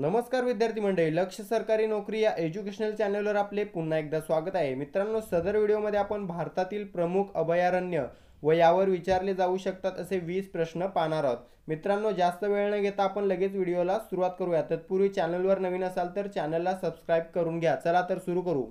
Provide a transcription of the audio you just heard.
नमस्कार विद्यार्थी मंडळी लक्ष सरकारी नोकरी या एज्युकेशनल चॅनलवर आपले पुन्हा एकदा स्वागत आहे मित्रांनो सदर व्हिडिओमध्ये आपण भारतातील प्रमुख अभयारण्य व यावर विचारले जाऊ शकतात असे वीस प्रश्न पाहणार आहोत मित्रांनो जास्त वेळ न घेता आपण लगेच व्हिडिओला सुरुवात करूया तत्पूर्वी चॅनलवर नवीन असाल तर चॅनलला सबस्क्राईब करून घ्या चला तर सुरू करू